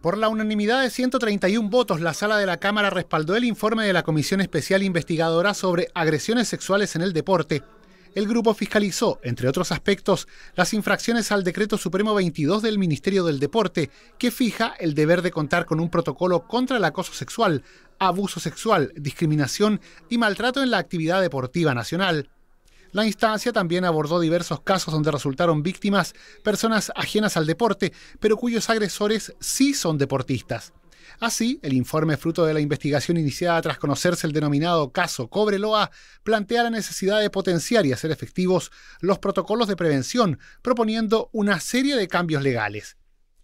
Por la unanimidad de 131 votos, la sala de la Cámara respaldó el informe de la Comisión Especial Investigadora sobre agresiones sexuales en el deporte. El grupo fiscalizó, entre otros aspectos, las infracciones al Decreto Supremo 22 del Ministerio del Deporte, que fija el deber de contar con un protocolo contra el acoso sexual, abuso sexual, discriminación y maltrato en la actividad deportiva nacional. La instancia también abordó diversos casos donde resultaron víctimas personas ajenas al deporte, pero cuyos agresores sí son deportistas. Así, el informe fruto de la investigación iniciada tras conocerse el denominado caso Cobreloa plantea la necesidad de potenciar y hacer efectivos los protocolos de prevención, proponiendo una serie de cambios legales.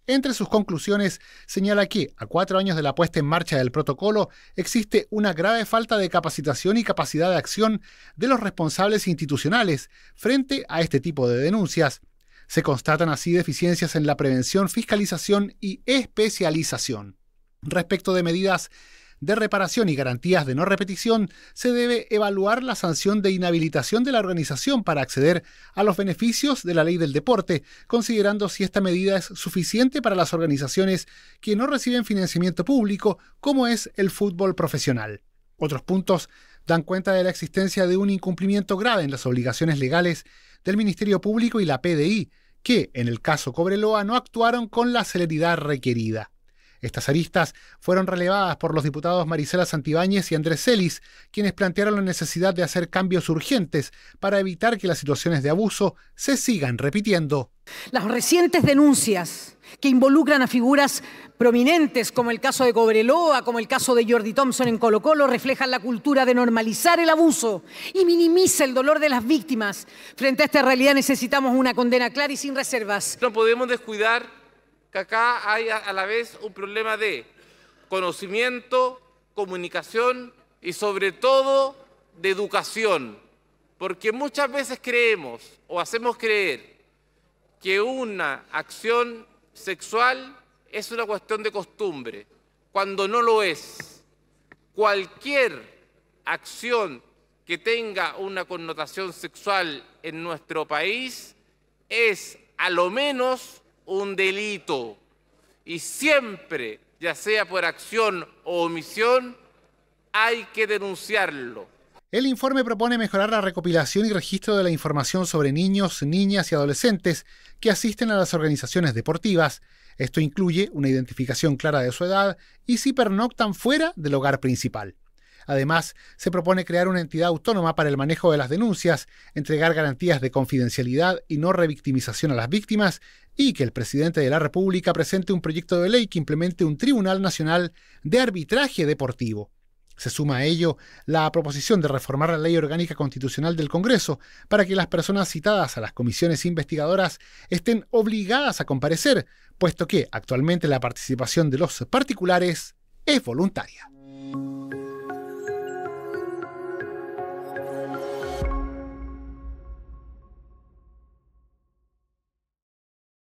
Entre sus conclusiones señala que, a cuatro años de la puesta en marcha del protocolo, existe una grave falta de capacitación y capacidad de acción de los responsables institucionales frente a este tipo de denuncias. Se constatan así deficiencias en la prevención, fiscalización y especialización. Respecto de medidas de reparación y garantías de no repetición, se debe evaluar la sanción de inhabilitación de la organización para acceder a los beneficios de la ley del deporte, considerando si esta medida es suficiente para las organizaciones que no reciben financiamiento público, como es el fútbol profesional. Otros puntos dan cuenta de la existencia de un incumplimiento grave en las obligaciones legales del Ministerio Público y la PDI, que, en el caso Cobreloa, no actuaron con la celeridad requerida. Estas aristas fueron relevadas por los diputados Marisela Santibáñez y Andrés Celis, quienes plantearon la necesidad de hacer cambios urgentes para evitar que las situaciones de abuso se sigan repitiendo. Las recientes denuncias que involucran a figuras prominentes como el caso de Cobreloa, como el caso de Jordi Thompson en Colo Colo, reflejan la cultura de normalizar el abuso y minimiza el dolor de las víctimas. Frente a esta realidad necesitamos una condena clara y sin reservas. No podemos descuidar que acá hay a la vez un problema de conocimiento, comunicación y sobre todo de educación, porque muchas veces creemos o hacemos creer que una acción sexual es una cuestión de costumbre, cuando no lo es. Cualquier acción que tenga una connotación sexual en nuestro país es a lo menos un delito y siempre, ya sea por acción o omisión, hay que denunciarlo. El informe propone mejorar la recopilación y registro de la información sobre niños, niñas y adolescentes que asisten a las organizaciones deportivas. Esto incluye una identificación clara de su edad y si pernoctan fuera del hogar principal. Además, se propone crear una entidad autónoma para el manejo de las denuncias, entregar garantías de confidencialidad y no revictimización a las víctimas y que el presidente de la República presente un proyecto de ley que implemente un Tribunal Nacional de Arbitraje Deportivo. Se suma a ello la proposición de reformar la ley orgánica constitucional del Congreso para que las personas citadas a las comisiones investigadoras estén obligadas a comparecer, puesto que actualmente la participación de los particulares es voluntaria.